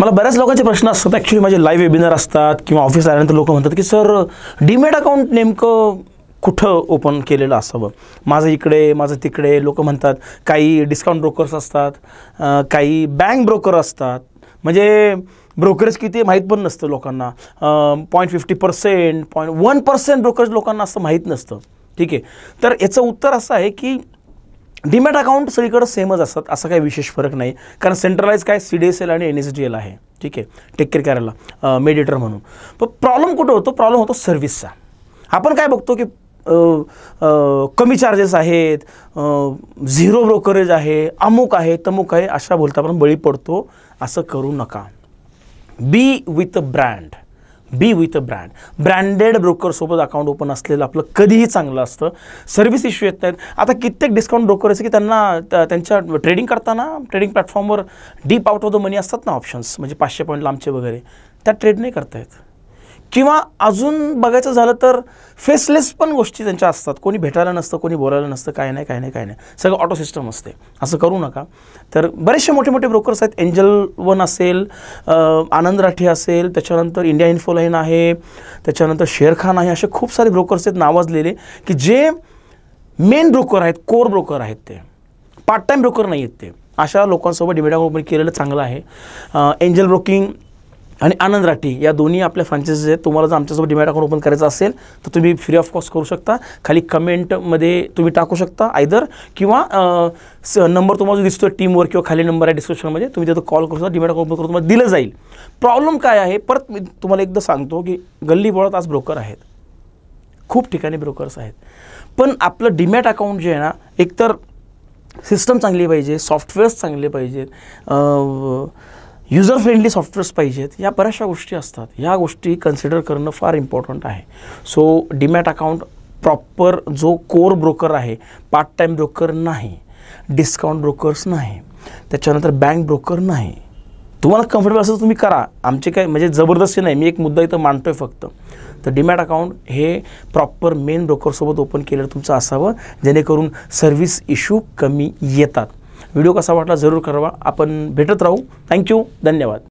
मला बऱ्याच लोकांचे प्रश्न असतात ॲक्च्युली माझे लाईव्ह वेबिनार असतात किंवा ऑफिस आल्यानंतर लोक म्हणतात की सर डीमॅट अकाउंट नेमकं कुठं ओपन केलेलं असावं माझं इकडे माझं तिकडे लोक म्हणतात काही डिस्काउंट ब्रोकर्स असतात काही बँक ब्रोकर असतात म्हणजे ब्रोकरेज किती माहीत पण नसतं लोकांना point fifty percent point one percent brokerage लोकांना असं माहीत नसतं ठीक आहे तर याचं उत्तर असं आहे की डीमॅट अकाउंट सगळीकडं सेमच असतात असा काही विशेष फरक नाही कारण सेंट्रलाइज काय सी डी एस एल आणि एन एस डी एल आहे ठीक आहे टेक केअर करायला मेडिटर म्हणून पण प्रॉब्लेम कुठं होतो प्रॉब्लेम होतो सर्व्हिसचा आपण काय बघतो की कमी चार्जेस आहेत झिरो ब्रोकरेज आहे अमुक आहे तमुक आहे अशा बोलता आपण बळी पडतो असं करू नका be with brand be with a brand branded ब्रोकरसोबत अकाउंट ओपन असलेलं आपलं कधीही चांगलं असतं सर्व्हिस इश्यू येत नाहीत आता कित्येक डिस्काउंट ब्रोकर असे की त्यांना त्यांच्या ट्रेडिंग करताना ट्रेडिंग प्लॅटफॉर्मवर deep out of the money असतात ना ऑप्शन्स म्हणजे पाचशे पॉईंट लांबचे वगैरे त्या ट्रेड नाही करता येत किंवा अजून बघायचं झालं तर फेसलेस पण गोष्टी त्यांच्या असतात कोणी भेटायला नसतं कोणी बोलायला नसतं काय नाही काय नाही काय नाही सगळं ऑटो सिस्टम असते असं करू नका तर बरेचसे मोठे मोठे ब्रोकर्स आहेत एंजल वन असेल आनंद राठी असेल त्याच्यानंतर इंडिया इन्फोलाईन आहे त्याच्यानंतर शेरखान आहे असे खूप सारे ब्रोकर्स आहेत नावाजलेले की जे मेन ब्रोकर आहेत कोर ब्रोकर आहेत ते पार्ट टाईम ब्रोकर नाही आहेत ते अशा लोकांसोबत डिमेडा ओपन केलेलं चांगलं आहे एंजल ब्रोकिंग आणि आनंद राठी या दोन्ही आपल्या फ्रँचायझीज आहेत तुम्हाला जर आमच्यासोबत डिमॅट अकाउंट ओपन करायचं असेल तर तुम्ही फ्री ऑफ कॉस्ट करू शकता खाली कमेंटमध्ये तुम्ही टाकू शकता आयदर किंवा नंबर तुम्हाला जो दिसतो टीमवर किंवा खाली नंबर आहे डिस्क्रिप्शनमध्ये तुम्ही त्याचा कॉल करू शकता डिमॅट अकाउंट ओपन करून तुम्हाला दिलं जाईल प्रॉब्लेम काय आहे परत मी तुम्हाला एकदा सांगतो की गल्ली बोळात आज ब्रोकर आहेत खूप ठिकाणी ब्रोकर्स आहेत पण आपलं डिमॅट अकाउंट जे आहे ना एकतर सिस्टम चांगली पाहिजे सॉफ्टवेअर्स चांगले पाहिजेत युजर फ्रेंडली सॉफ्टवेअर्स पाहिजेत या बऱ्याचशा गोष्टी असतात या गोष्टी कन्सिडर करणं फार इम्पॉर्टंट आहे सो डीमॅट अकाउंट प्रॉपर जो कोर ब्रोकर आहे पार्ट टाईम ब्रोकर नाही डिस्काउंट ब्रोकर्स नाही त्याच्यानंतर बँक ब्रोकर नाही तुम्हाला कम्फर्टेबल असेल तुम्ही करा आमचे काय म्हणजे जबरदस्ती नाही मी एक मुद्दा इथं मांडतोय आहे फक्त तर डिमॅट अकाउंट हे प्रॉपर मेन ब्रोकरसोबत ओपन केलेलं तुमचं असावं जेणेकरून सर्व्हिस इश्यू कमी येतात व्हिडिओ कसा वाटला जरूर करवा, आपण भेटत राहू थँक्यू धन्यवाद